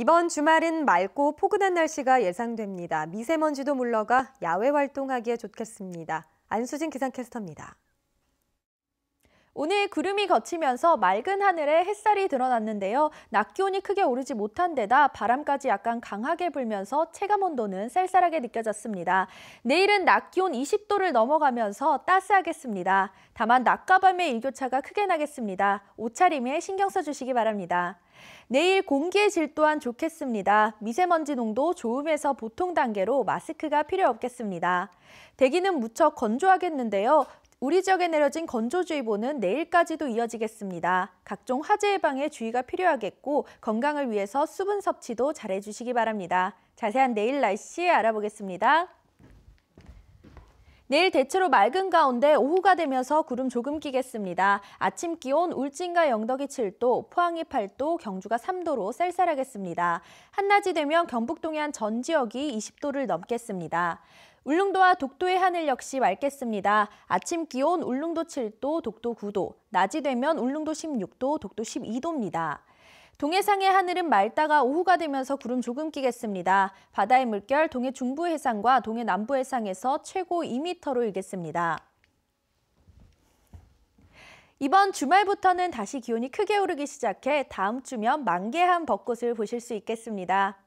이번 주말은 맑고 포근한 날씨가 예상됩니다. 미세먼지도 물러가 야외 활동하기에 좋겠습니다. 안수진 기상캐스터입니다. 오늘 구름이 걷히면서 맑은 하늘에 햇살이 드러났는데요. 낮 기온이 크게 오르지 못한 데다 바람까지 약간 강하게 불면서 체감 온도는 쌀쌀하게 느껴졌습니다. 내일은 낮 기온 20도를 넘어가면서 따스하겠습니다. 다만 낮과 밤의 일교차가 크게 나겠습니다. 옷차림에 신경 써주시기 바랍니다. 내일 공기의 질 또한 좋겠습니다. 미세먼지 농도 좋음에서 보통 단계로 마스크가 필요 없겠습니다. 대기는 무척 건조하겠는데요. 우리 지역에 내려진 건조주의보는 내일까지도 이어지겠습니다. 각종 화재 예방에 주의가 필요하겠고 건강을 위해서 수분 섭취도 잘해주시기 바랍니다. 자세한 내일 날씨 알아보겠습니다. 내일 대체로 맑은 가운데 오후가 되면서 구름 조금 끼겠습니다. 아침 기온 울진과 영덕이 7도, 포항이 8도, 경주가 3도로 쌀쌀하겠습니다. 한낮이 되면 경북 동해안 전 지역이 20도를 넘겠습니다. 울릉도와 독도의 하늘 역시 맑겠습니다. 아침 기온 울릉도 7도, 독도 9도, 낮이 되면 울릉도 16도, 독도 12도입니다. 동해상의 하늘은 맑다가 오후가 되면서 구름 조금 끼겠습니다. 바다의 물결 동해 중부 해상과 동해 남부 해상에서 최고 2m로 일겠습니다. 이번 주말부터는 다시 기온이 크게 오르기 시작해 다음 주면 만개한 벚꽃을 보실 수 있겠습니다.